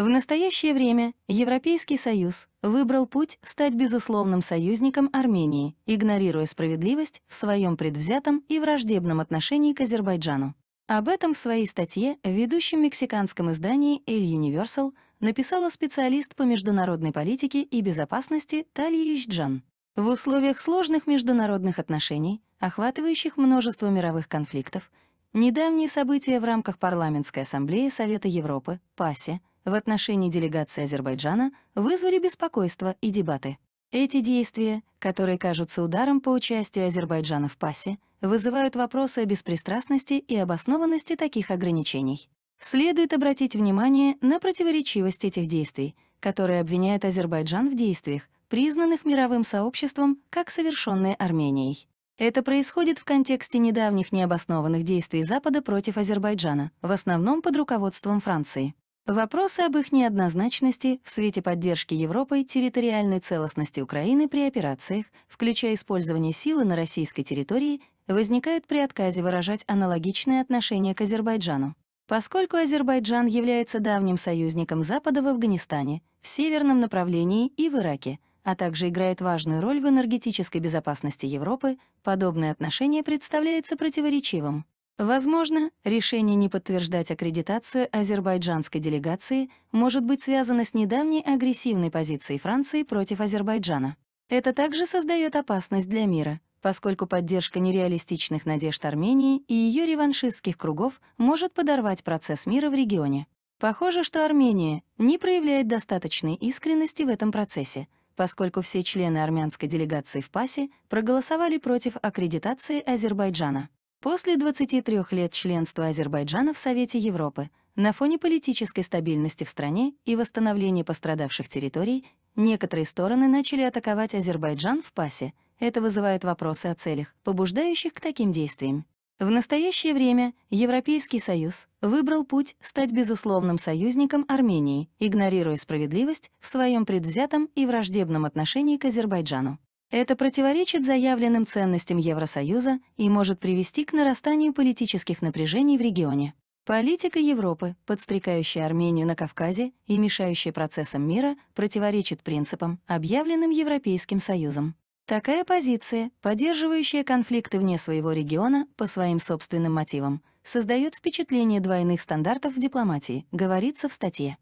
В настоящее время Европейский Союз выбрал путь стать безусловным союзником Армении, игнорируя справедливость в своем предвзятом и враждебном отношении к Азербайджану. Об этом в своей статье в ведущем мексиканском издании El Universal написала специалист по международной политике и безопасности Талия Ичджан. В условиях сложных международных отношений, охватывающих множество мировых конфликтов, недавние события в рамках Парламентской ассамблеи Совета Европы, ПАСЕ, в отношении делегации Азербайджана вызвали беспокойство и дебаты. Эти действия, которые кажутся ударом по участию Азербайджана в ПАСе, вызывают вопросы о беспристрастности и обоснованности таких ограничений. Следует обратить внимание на противоречивость этих действий, которые обвиняют Азербайджан в действиях, признанных мировым сообществом как совершенные Арменией. Это происходит в контексте недавних необоснованных действий Запада против Азербайджана, в основном под руководством Франции. Вопросы об их неоднозначности в свете поддержки Европой территориальной целостности Украины при операциях, включая использование силы на российской территории, возникают при отказе выражать аналогичное отношение к Азербайджану. Поскольку Азербайджан является давним союзником Запада в Афганистане, в северном направлении и в Ираке, а также играет важную роль в энергетической безопасности Европы, подобное отношение представляется противоречивым. Возможно, решение не подтверждать аккредитацию азербайджанской делегации может быть связано с недавней агрессивной позицией Франции против Азербайджана. Это также создает опасность для мира, поскольку поддержка нереалистичных надежд Армении и ее реваншистских кругов может подорвать процесс мира в регионе. Похоже, что Армения не проявляет достаточной искренности в этом процессе, поскольку все члены армянской делегации в ПАСе проголосовали против аккредитации Азербайджана. После 23 лет членства Азербайджана в Совете Европы на фоне политической стабильности в стране и восстановления пострадавших территорий некоторые стороны начали атаковать Азербайджан в ПАСе. Это вызывает вопросы о целях, побуждающих к таким действиям. В настоящее время Европейский Союз выбрал путь стать безусловным союзником Армении, игнорируя справедливость в своем предвзятом и враждебном отношении к Азербайджану. Это противоречит заявленным ценностям Евросоюза и может привести к нарастанию политических напряжений в регионе. Политика Европы, подстрекающая Армению на Кавказе и мешающая процессам мира, противоречит принципам, объявленным Европейским Союзом. Такая позиция, поддерживающая конфликты вне своего региона по своим собственным мотивам, создает впечатление двойных стандартов в дипломатии, говорится в статье.